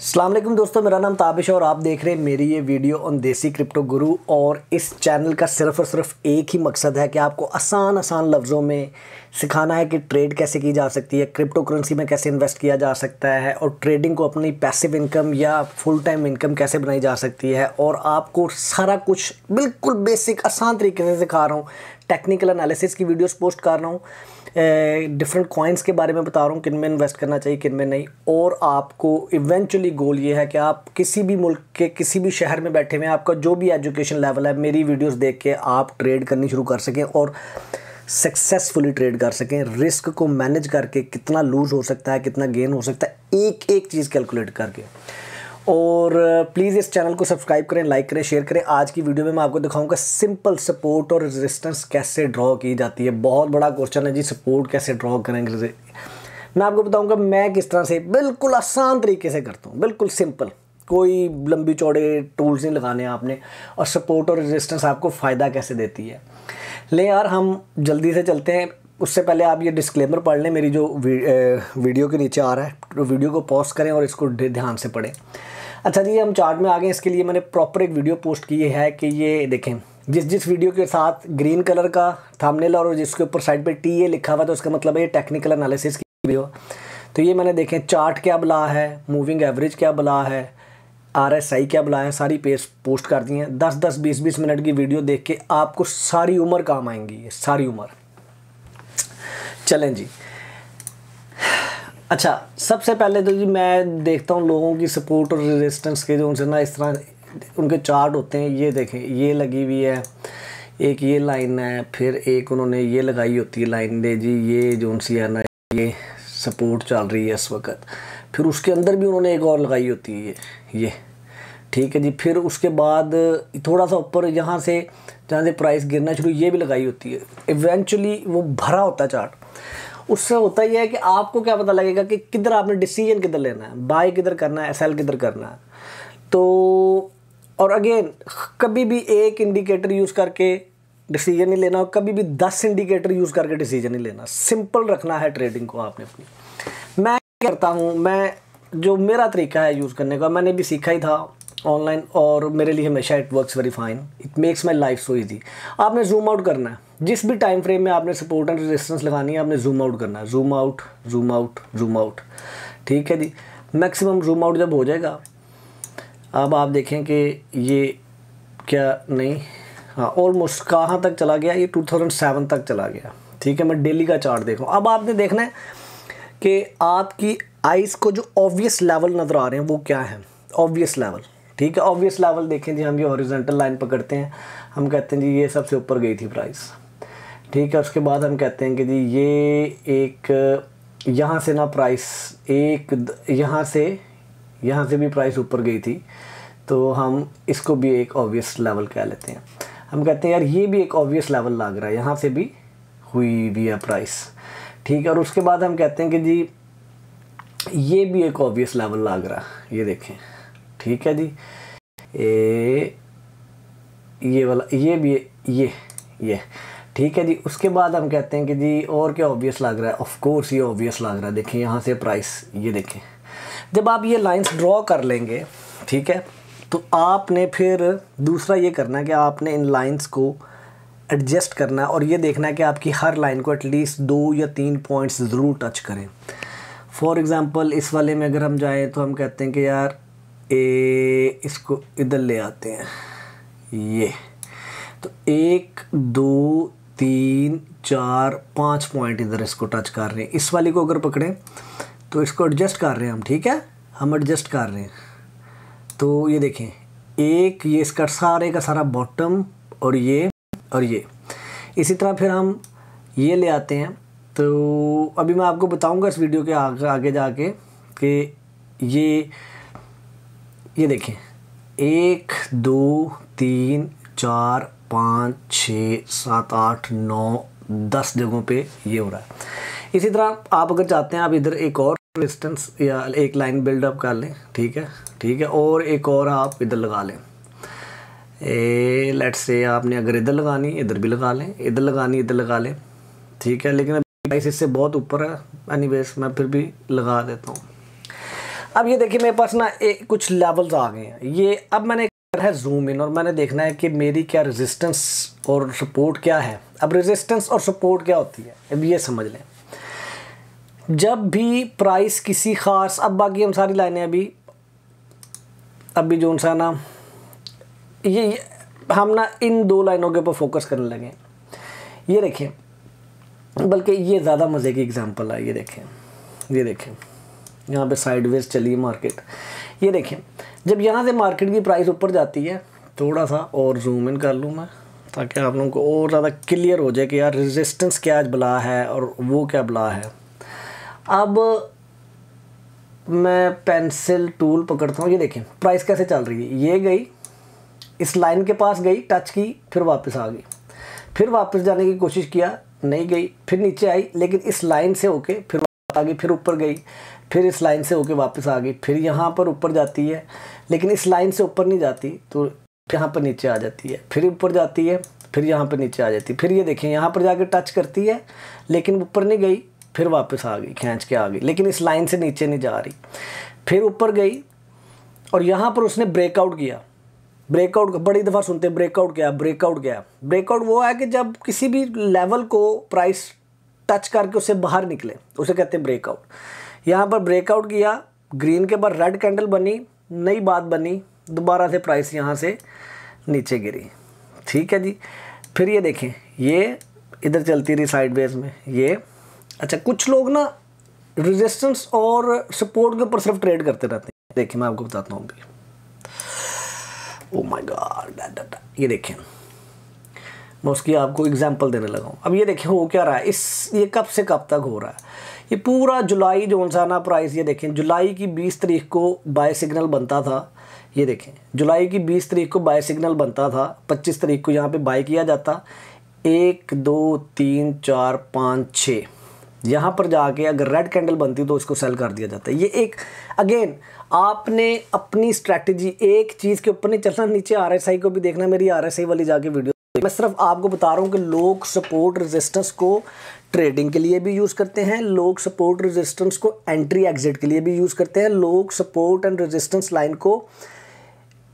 अल्लाम दोस्तों मेरा नाम ताबिश है और आप देख रहे हैं मेरी ये वीडियो ऑन देसी क्रिप्टो गुरु और इस चैनल का सिर्फ और सिर्फ एक ही मकसद है कि आपको आसान आसान लफ्ज़ों में सिखाना है कि ट्रेड कैसे की जा सकती है क्रिप्टो करेंसी में कैसे इन्वेस्ट किया जा सकता है और ट्रेडिंग को अपनी पैसिव इनकम या फुल टाइम इनकम कैसे बनाई जा सकती है और आपको सारा कुछ बिल्कुल बेसिक आसान तरीके से सिखा रहा हूँ टेक्निकल एनालिसिस की वीडियोस पोस्ट कर रहा हूँ डिफरेंट कॉइन्स के बारे में बता रहा हूँ किन में इन्वेस्ट करना चाहिए किन में नहीं और आपको इवेंचुअली गोल ये है कि आप किसी भी मुल्क के किसी भी शहर में बैठे हुए आपका जो भी एजुकेशन लेवल है मेरी वीडियोस देख के आप ट्रेड करनी शुरू कर सकें और सक्सेसफुली ट्रेड कर सकें रिस्क को मैनेज करके कितना लूज़ हो सकता है कितना गेन हो सकता है एक एक चीज़ कैलकुलेट करके और प्लीज़ इस चैनल को सब्सक्राइब करें लाइक करें शेयर करें आज की वीडियो में मैं आपको दिखाऊंगा सिंपल सपोर्ट और रेजिस्टेंस कैसे ड्रॉ की जाती है बहुत बड़ा क्वेश्चन है जी सपोर्ट कैसे ड्रॉ करेंगे मैं आपको बताऊंगा मैं किस तरह से बिल्कुल आसान तरीके से करता हूँ बिल्कुल सिंपल कोई लंबी चौड़े टूल्स नहीं लगाने आपने और सपोर्ट और रजिस्टेंस आपको फ़ायदा कैसे देती है ले यार हम जल्दी से चलते हैं उससे पहले आप ये डिस्क्लेमर पढ़ लें मेरी जो वीडियो के नीचे आ रहा है तो वीडियो को पॉज करें और इसको ध्यान से पढ़ें अच्छा जी हम चार्ट में आ गए इसके लिए मैंने प्रॉपर एक वीडियो पोस्ट की है कि ये देखें जिस जिस वीडियो के साथ ग्रीन कलर का थामनेल और जिसके ऊपर साइड पे टी ए लिखा हुआ था उसका मतलब है ये टेक्निकल एनालिसिस की वीडियो तो ये मैंने देखें चार्ट क्या बला है मूविंग एवरेज क्या बला है आर एस आई क्या बुलाएं सारी पेज पोस्ट कर दी हैं दस दस बीस बीस मिनट की वीडियो देख के आपको सारी उम्र काम आएंगी ये सारी उम्र चलें जी अच्छा सबसे पहले तो जी मैं देखता हूँ लोगों की सपोर्ट और रेजिस्टेंस के जो उनसे ना इस तरह उनके चार्ट होते हैं ये देखें ये लगी हुई है एक ये लाइन है फिर एक उन्होंने ये लगाई होती है लाइन दे जी ये जो सी है ना ये सपोर्ट चल रही है इस वक्त फिर उसके अंदर भी उन्होंने एक और लगाई होती है ये ये ठीक है जी फिर उसके बाद थोड़ा सा ऊपर यहाँ से जहाँ से प्राइस गिरना शुरू ये भी लगाई होती है इवेंचुअली वो भरा होता है चार्ट उससे होता ही है कि आपको क्या पता लगेगा कि किधर आपने डिसीजन किधर लेना है बाय किधर करना है सेल किधर करना है तो और अगेन कभी भी एक इंडिकेटर यूज़ करके डिसीजन नहीं लेना और कभी भी दस इंडिकेटर यूज़ करके डिसीजन नहीं लेना सिंपल रखना है ट्रेडिंग को आपने अपनी करता हूँ मैं जो मेरा तरीका है यूज़ करने का मैंने भी सीखा ही था ऑनलाइन और मेरे लिए हमेशा it works very fine it makes my life so easy आपने जूम आउट करना है जिस भी टाइम फ्रेम में आपने सपोर्ट एंड रेजिस्टेंस लगानी है आपने जूम आउट करना है zoom out zoom out zoom out ठीक है जी मैक्सिमम जूम आउट जब हो जाएगा अब आप देखें कि ये क्या नहीं हाँ ऑलमोस्ट कहाँ तक चला गया ये टू तक चला गया ठीक है मैं डेली का चार्ट देखूँ अब आपने देखना है कि आपकी आइस को जो ऑब्वियस लेवल नज़र आ रहे हैं वो क्या है ऑब्वियस लेवल ठीक है ऑब्वियस लेवल देखें जी हम ये ऑरिजेंटल लाइन पकड़ते हैं हम कहते हैं जी ये सबसे ऊपर गई थी प्राइस ठीक है उसके बाद हम कहते हैं कि जी ये एक यहाँ से ना प्राइस एक यहाँ से यहाँ से भी प्राइस ऊपर गई थी तो हम इसको भी एक ऑब्वियस लेवल कह लेते हैं हम कहते हैं यार ये भी एक ऑब्वियस लेवल लग रहा है यहाँ से भी हुई भी है प्राइस ठीक है और उसके बाद हम कहते हैं कि जी ये भी एक ऑब्वियस लेवल लग रहा ये देखें ठीक है जी ए, ये वाला ये भी ये ये ठीक है जी उसके बाद हम कहते हैं कि जी और क्या ऑब्वियस लग रहा है ऑफ कोर्स ये ऑब्वियस लग रहा है देखें यहाँ से प्राइस ये देखें जब आप ये लाइंस ड्रॉ कर लेंगे ठीक है तो आपने फिर दूसरा ये करना है कि आपने इन लाइंस को एडजस्ट करना और ये देखना कि आपकी हर लाइन को एटलीस्ट दो या तीन पॉइंट्स ज़रूर टच करें फॉर एग्ज़ाम्पल इस वाले में अगर हम जाएँ तो हम कहते हैं कि यार ए इसको इधर ले आते हैं ये तो एक दो तीन चार पाँच पॉइंट इधर इसको टच कर रहे हैं इस वाली को अगर पकड़ें तो इसको एडजस्ट कर रहे हैं हम ठीक है हम एडजस्ट कर रहे हैं तो ये देखें एक ये इसका सारे का सारा बॉटम और ये और ये इसी तरह फिर हम ये ले आते हैं तो अभी मैं आपको बताऊंगा इस वीडियो के आगे आगे जाके कि ये ये देखें एक दो तीन चार पाँच छः सात आठ नौ दस जगहों पे ये हो रहा है इसी तरह आप अगर चाहते हैं आप इधर एक और डिस्टेंस या एक लाइन बिल्डअप कर लें ठीक है ठीक है और एक और आप इधर लगा लें ए लेट से आपने अगर इधर लगानी इधर भी लगा लें इधर लगानी इधर लगा लें ठीक है लेकिन प्राइस इससे बहुत ऊपर है एनी मैं फिर भी लगा देता हूँ अब ये देखिए मेरे पास ना एक कुछ लेवल्स आ गए हैं ये अब मैंने कर है जूम इन और मैंने देखना है कि मेरी क्या रेजिस्टेंस और सपोर्ट क्या है अब रेजिस्टेंस और सपोर्ट क्या होती है अब ये समझ लें जब भी प्राइस किसी खास अब बाकी हम सारी लाइनें अभी अभी जो सा ना ये हम ना इन दो लाइनों के ऊपर फोकस करने लगे ये देखें बल्कि ये ज़्यादा मज़े की एग्जांपल है ये देखें ये देखें यहाँ पे साइडवेज चली मार्केट ये देखें जब यहाँ से मार्केट की प्राइस ऊपर जाती है थोड़ा सा और जूम इन कर लूँ मैं ताकि आप लोगों को और ज़्यादा क्लियर हो जाए कि यार रेजिस्टेंस क्या बला है और वो क्या बला है अब मैं पेंसिल टूल पकड़ता हूँ ये देखें प्राइस कैसे चल रही है ये गई इस लाइन के पास गई टच की फिर वापस आ गई फिर वापस जाने की कोशिश किया नहीं गई फिर नीचे आई लेकिन इस लाइन से होके फिर आ गई फिर ऊपर गई फिर इस लाइन से होके वापस आ गई फिर यहाँ पर ऊपर जाती है लेकिन इस लाइन से ऊपर नहीं जाती तो यहाँ पर नीचे आ जाती है फिर ऊपर जाती है फिर यहाँ पर नीचे आ जाती है फिर ये देखें यहाँ पर जाकर टच करती है लेकिन ऊपर नहीं गई फिर वापस आ गई खींच के आ गई लेकिन इस लाइन से नीचे नहीं जा रही फिर ऊपर गई और यहाँ पर उसने ब्रेकआउट किया ब्रेकआउट बड़ी दफ़ा सुनते हैं ब्रेकआउट क्या ब्रेकआउट क्या ब्रेकआउट वो है कि जब किसी भी लेवल को प्राइस टच करके उससे बाहर निकले उसे कहते हैं ब्रेकआउट यहाँ पर ब्रेकआउट किया ग्रीन के बाद रेड कैंडल बनी नई बात बनी दोबारा से प्राइस यहाँ से नीचे गिरी ठीक है जी फिर ये देखें ये इधर चलती रही साइड वेज में ये अच्छा कुछ लोग ना रेजिस्टेंस और सपोर्ट के ऊपर सिर्फ ट्रेड करते रहते हैं देखिए मैं आपको बताता हूँ अभी ओ माय गॉड ये देखें मैं उसकी आपको एग्जांपल देने लगा हूँ अब ये देखें हो क्या रहा है इस ये कब से कब तक हो रहा है ये पूरा जुलाई जो उनसाना प्राइस ये देखें जुलाई की बीस तारीख को बाय सिग्नल बनता था ये देखें जुलाई की बीस तारीख को बाय सिग्नल बनता था पच्चीस तारीख को यहाँ पर बाय किया जाता एक दो तीन चार पाँच छः यहाँ पर जाके अगर रेड कैंडल बनती तो इसको सेल कर दिया जाता है ये एक अगेन आपने अपनी स्ट्रैटेजी एक चीज़ के ऊपर नहीं चलना नीचे आई को भी देखना मेरी आई वाली जाके वीडियो मैं सिर्फ आपको बता रहा हूँ कि लोग सपोर्ट रेजिस्टेंस को ट्रेडिंग के लिए भी यूज़ करते हैं लोग सपोर्ट रेजिस्टेंस को एंट्री एग्जिट के लिए भी यूज़ करते हैं लोग सपोर्ट एंड रेजिस्टेंस लाइन को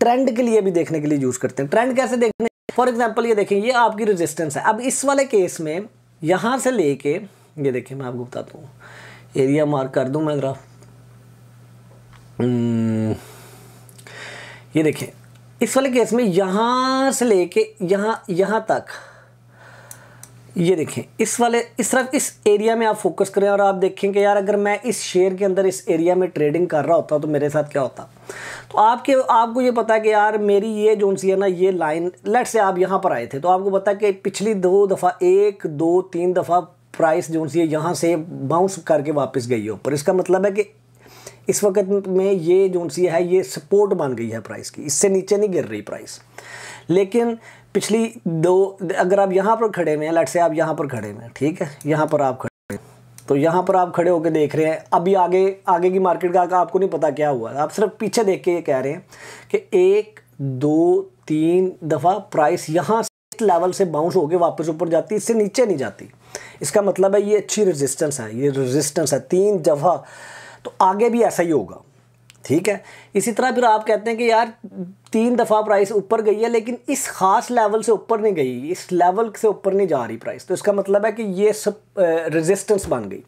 ट्रेंड के लिए भी देखने के लिए यूज़ करते हैं ट्रेंड कैसे देखने फॉर एग्जाम्पल ये देखें ये आपकी रेजिस्टेंस है अब इस वाले केस में यहाँ से लेके ये देखिए मैं आपको बताता हूँ एरिया मार्क कर दूँ मैं ग्राफ हम्म, ये देखें इस वाले केस में यहाँ से लेके यहाँ यहाँ तक ये देखें इस वाले इस तरफ इस एरिया में आप फोकस करें और आप देखें कि यार अगर मैं इस शेयर के अंदर इस एरिया में ट्रेडिंग कर रहा होता तो मेरे साथ क्या होता तो आपके आपको ये पता है कि यार मेरी ये जो सी है ना ये लाइन लेट से आप यहाँ पर आए थे तो आपको पता है कि पिछली दो दफ़ा एक दो तीन दफ़ा प्राइस जो सी है यहाँ से बाउंस करके वापस गई है ऊपर इसका मतलब है कि इस वक्त में ये जो सी है ये सपोर्ट बन गई है प्राइस की इससे नीचे नहीं गिर रही प्राइस लेकिन पिछली दो अगर आप यहाँ पर खड़े हुए हैं लट से आप यहाँ पर खड़े हुए हैं ठीक है यहाँ पर आप खड़े हैं तो यहाँ पर आप खड़े होकर देख रहे हैं अभी आगे आगे की मार्केट का आपको नहीं पता क्या हुआ आप सिर्फ पीछे देख के ये कह रहे हैं कि एक दो तीन दफ़ा प्राइस यहाँ लेवल से बाउंस होकर वापस ऊपर जाती इससे नीचे नहीं जाती इसका मतलब है ये अच्छी रेजिस्टेंस है ये रेजिस्टेंस है तीन दफ़ा तो आगे भी ऐसा ही होगा ठीक है इसी तरह फिर आप कहते हैं कि यार तीन दफ़ा प्राइस ऊपर गई है लेकिन इस ख़ास लेवल से ऊपर नहीं गई इस लेवल से ऊपर नहीं जा रही प्राइस तो इसका मतलब है कि ये सब रेजिस्टेंस बन गई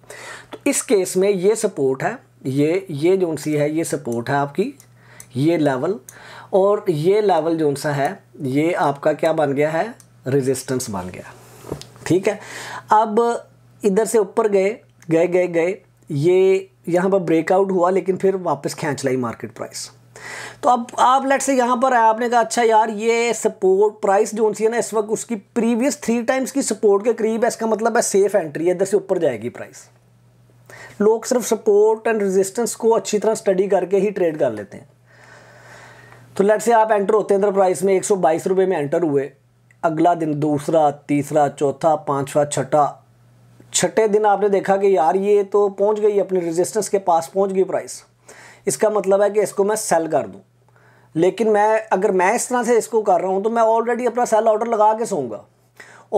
तो इस केस में ये सपोर्ट है ये ये जो सी है ये सपोर्ट है आपकी ये लेवल और ये लेवल जो सा है ये आपका क्या बन गया है रजिस्टेंस बन गया ठीक है अब इधर से ऊपर गए गए गए गए ये यहाँ पर ब्रेकआउट हुआ लेकिन फिर वापस खींच लाई मार्केट प्राइस तो अब आप लेट से यहाँ पर आपने कहा अच्छा यार ये सपोर्ट प्राइस जो सी है ना इस वक्त उसकी प्रीवियस थ्री टाइम्स की सपोर्ट के करीब है इसका मतलब है सेफ एंट्री है इधर से ऊपर जाएगी प्राइस लोग सिर्फ सपोर्ट एंड रेजिस्टेंस को अच्छी तरह स्टडी करके ही ट्रेड कर लेते हैं तो लेट से आप एंटर होते हैं इधर प्राइस में एक सौ बाईस रुपये में एंटर हुए अगला दिन दूसरा तीसरा चौथा पाँचवा छठा छठे दिन आपने देखा कि यार ये तो पहुंच गई अपने रेजिस्टेंस के पास पहुंच गई प्राइस इसका मतलब है कि इसको मैं सेल कर दूं लेकिन मैं अगर मैं इस तरह से इसको कर रहा हूं तो मैं ऑलरेडी अपना सेल ऑर्डर लगा के सोऊंगा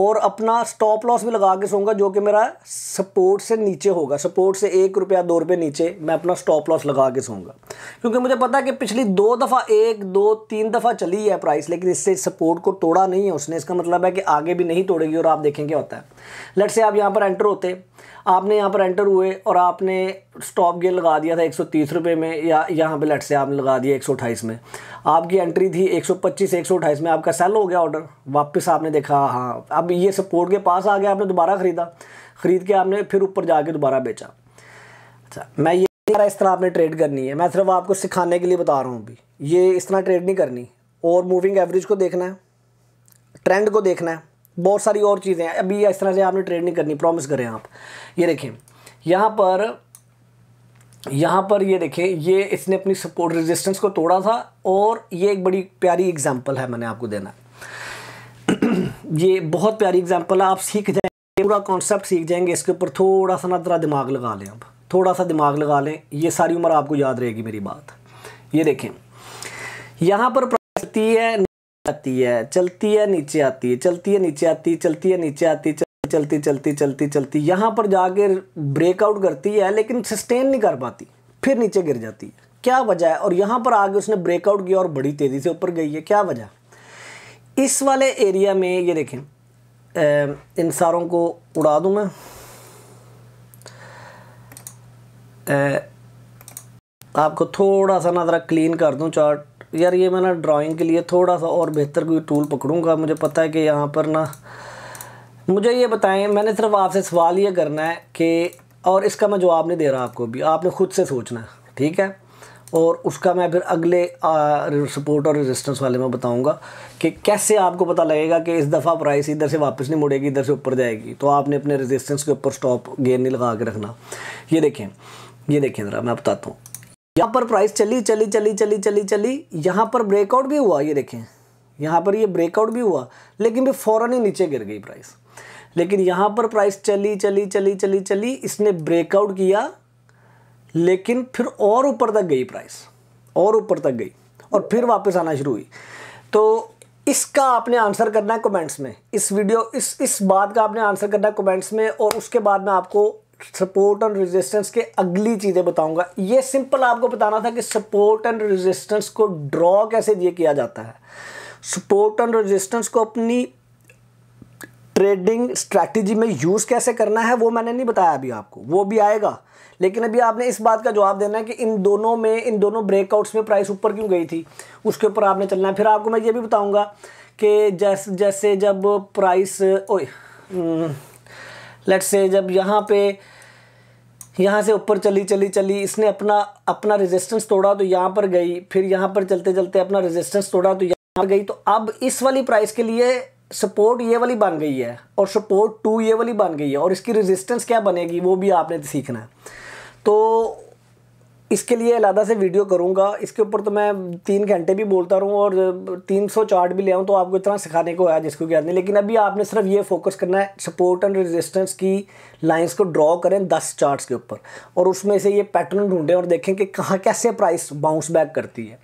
और अपना स्टॉप लॉस भी लगा के सोऊंगा जो कि मेरा सपोर्ट से नीचे होगा सपोर्ट से एक रुपया दो रुपये नीचे मैं अपना स्टॉप लॉस लगा के सोऊंगा क्योंकि मुझे पता है कि पिछली दो दफ़ा एक दो तीन दफ़ा चली है प्राइस लेकिन इससे सपोर्ट को तोड़ा नहीं है उसने इसका मतलब है कि आगे भी नहीं तोड़ेगी और आप देखें क्या होता है लेट से आप यहाँ पर एंटर होते आपने यहाँ पर एंटर हुए और आपने स्टॉप गेयर लगा दिया था एक सौ में या यहाँ पे लेट से आपने लगा दिया एक में आपकी एंट्री थी 125 128 में आपका सेल हो गया ऑर्डर वापस आपने देखा हाँ अब ये सपोर्ट के पास आ गया आपने दोबारा ख़रीदा ख़रीद के आपने फिर ऊपर जाके दोबारा बेचा अच्छा मैं ये इस तरह आपने ट्रेड करनी है मैं सिर्फ आपको सिखाने के लिए बता रहा हूँ अभी ये इस तरह ट्रेड नहीं करनी और मूविंग एवरेज को देखना है ट्रेंड को देखना है बहुत सारी और चीज़ें हैं अभी इस तरह से आपने ट्रेड नहीं करनी प्रॉमिस करें आप ये देखें यहाँ पर यहाँ पर ये देखें ये इसने अपनी सपोर्ट रेजिस्टेंस को तोड़ा था और ये एक बड़ी प्यारी एग्जांपल है मैंने आपको देना ये बहुत प्यारी एग्जांपल है आप सीख जाएंगे पूरा कॉन्सेप्ट सीख जाएंगे इसके ऊपर थोड़ा सा ना तरह दिमाग लगा लें आप थोड़ा सा दिमाग लगा लें ये सारी उम्र आपको याद रहेगी मेरी बात ये देखें यहाँ पर प्रकृति है आती है चलती है नीचे आती है चलती है नीचे आती है चलती है नीचे आती है चलती चलती चलती चलती चलती यहाँ पर जाके ब्रेकआउट करती है लेकिन सस्टेन नहीं कर पाती फिर नीचे गिर जाती है क्या वजह है और यहाँ पर आगे उसने ब्रेकआउट किया और बड़ी तेज़ी से ऊपर गई है क्या वजह इस वाले एरिया में ये देखें इन सारों को उड़ा दूँ मैं आपको थोड़ा सा ना ज़रा क्लीन कर दूँ चार्ट यार ये मैं ना ड्राइंग के लिए थोड़ा सा और बेहतर कोई टूल पकड़ूंगा मुझे पता है कि यहाँ पर ना मुझे ये बताएं मैंने सिर्फ आपसे सवाल ये करना है कि और इसका मैं जवाब नहीं दे रहा आपको भी आपने खुद से सोचना है ठीक है और उसका मैं फिर अगले सपोर्ट और रेजिस्टेंस वाले में बताऊंगा कि कैसे आपको पता लगेगा कि इस दफ़ा प्राइस इधर से वापस नहीं मुड़ेगी इधर से ऊपर जाएगी तो आपने अपने रेजिस्टेंस के ऊपर स्टॉप गेन नहीं लगा के रखना ये देखें ये देखें ज़रा मैं बताता हूँ यहाँ पर प्राइस चली चली चली चली चली चली यहाँ पर ब्रेकआउट भी हुआ ये देखें यहाँ पर ये ब्रेकआउट भी हुआ लेकिन भी फ़ौरन ही नीचे गिर गई प्राइस लेकिन यहाँ पर प्राइस चली चली चली चली चली इसने ब्रेकआउट किया लेकिन फिर और ऊपर तक गई प्राइस और ऊपर तक गई और फिर वापस आना शुरू हुई तो इसका आपने आंसर करना है कमेंट्स में इस वीडियो इस इस बात का आपने आंसर करना है कमेंट्स में और उसके बाद में आपको सपोर्ट और रेजिस्टेंस के अगली चीज़ें बताऊंगा ये सिंपल आपको बताना था कि सपोर्ट एंड रेजिस्टेंस को ड्रॉ कैसे दिए किया जाता है सपोर्ट एंड रेजिस्टेंस को अपनी ट्रेडिंग स्ट्रैटेजी में यूज़ कैसे करना है वो मैंने नहीं बताया अभी आपको वो भी आएगा लेकिन अभी आपने इस बात का जवाब देना है कि इन दोनों में इन दोनों ब्रेकआउट्स में प्राइस ऊपर क्यों गई थी उसके ऊपर आपने चलना है फिर आपको मैं ये भी बताऊँगा कि जैसे जैसे जब प्राइस ओए हम्म, लेट्स से जब यहाँ पे यहाँ से ऊपर चली चली चली इसने अपना अपना रेजिस्टेंस तोड़ा तो यहाँ पर गई फिर यहाँ पर चलते चलते अपना रेजिस्टेंस तोड़ा तो यहाँ पर गई तो अब इस वाली प्राइस के लिए सपोर्ट ये वाली बन गई है और सपोर्ट टू ये वाली बन गई है और इसकी रेजिस्टेंस क्या बनेगी वो भी आपने सीखना है तो इसके लिए अलहदा से वीडियो करूँगा इसके ऊपर तो मैं तीन घंटे भी बोलता रहूँ और तीन सौ चार्ट भी ले आऊँ तो आपको इतना सिखाने को आया जिसको क्या नहीं लेकिन अभी आपने सिर्फ ये फोकस करना है सपोर्ट एंड रेजिस्टेंस की लाइंस को ड्रॉ करें दस चार्ट्स के ऊपर और उसमें से ये पैटर्न ढूंढें और देखें कि कहाँ कैसे प्राइस बाउंस बैक करती है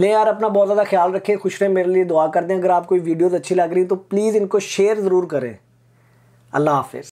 ले यार अपना बहुत ज़्यादा ख्याल रखें खुश रहें मेरे लिए दुआ कर दें अगर आपको वीडियोज़ अच्छी लग रही तो प्लीज़ इनको शेयर ज़रूर करें अल्लाह हाफिज़